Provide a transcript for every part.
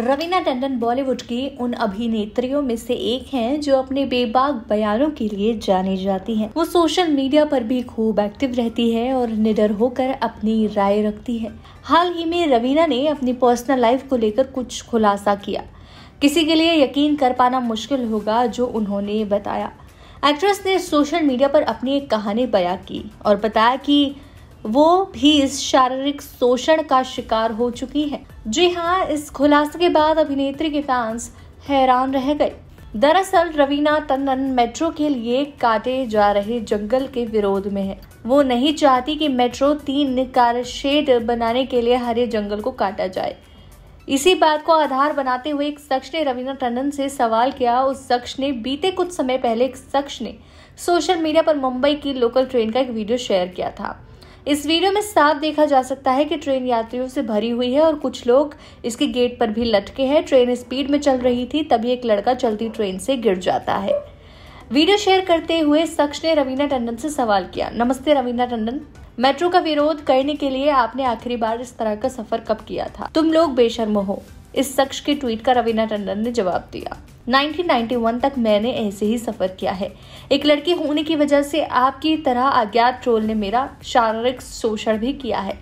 रवीना टंडन बॉलीवुड की उन अभिनेत्रियों में से एक हैं जो अपने बेबाक बयानों के लिए जानी जाती हैं। वो सोशल मीडिया पर भी खूब एक्टिव रहती है और निडर होकर अपनी राय रखती है हाल ही में रवीना ने अपनी पर्सनल लाइफ को लेकर कुछ खुलासा किया किसी के लिए यकीन कर पाना मुश्किल होगा जो उन्होंने बताया एक्ट्रेस ने सोशल मीडिया पर अपनी एक कहानी बयां की और बताया की वो भी इस शारीरिक शोषण का शिकार हो चुकी है जी हाँ इस खुलासे के बाद अभिनेत्री के फैंस हैरान रह गए दरअसल रवीना टंडन मेट्रो के लिए काटे जा रहे जंगल के विरोध में है वो नहीं चाहती कि मेट्रो तीन कार शेड बनाने के लिए हरे जंगल को काटा जाए इसी बात को आधार बनाते हुए एक शख्स ने रवीना टंडन से सवाल किया उस शख्स ने बीते कुछ समय पहले एक शख्स ने सोशल मीडिया पर मुंबई की लोकल ट्रेन का एक वीडियो शेयर किया था इस वीडियो में साफ देखा जा सकता है कि ट्रेन यात्रियों से भरी हुई है और कुछ लोग इसके गेट पर भी लटके हैं ट्रेन स्पीड में चल रही थी तभी एक लड़का चलती ट्रेन से गिर जाता है वीडियो शेयर करते हुए शख्स ने रवीना टंडन से सवाल किया नमस्ते रवीना टंडन मेट्रो का विरोध करने के लिए आपने आखिरी बार इस तरह का सफर कब किया था तुम लोग बेशर्म हो इस शख्स के ट्वीट का रवीना टंडन ने जवाब दिया 1991 तक मैंने ऐसे ही सफ़र किया है एक लड़की होने की वजह से आपकी तरह अज्ञात ट्रोल ने मेरा शारीरिक शोषण भी किया है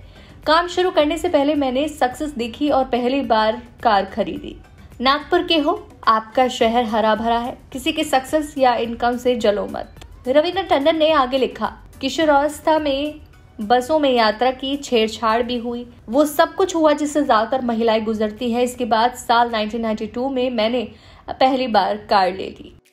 काम शुरू करने से पहले मैंने सक्सेस देखी और पहली बार कार खरीदी नागपुर के हो आपका शहर हरा भरा है किसी के सक्सेस या इनकम से जलो मत रविंद्र टंडन ने आगे लिखा किशोरावस्था में बसों में यात्रा की छेड़छाड़ भी हुई वो सब कुछ हुआ जिससे ज्यादातर महिलाएं गुजरती है इसके बाद साल 1992 में मैंने पहली बार कार ले ली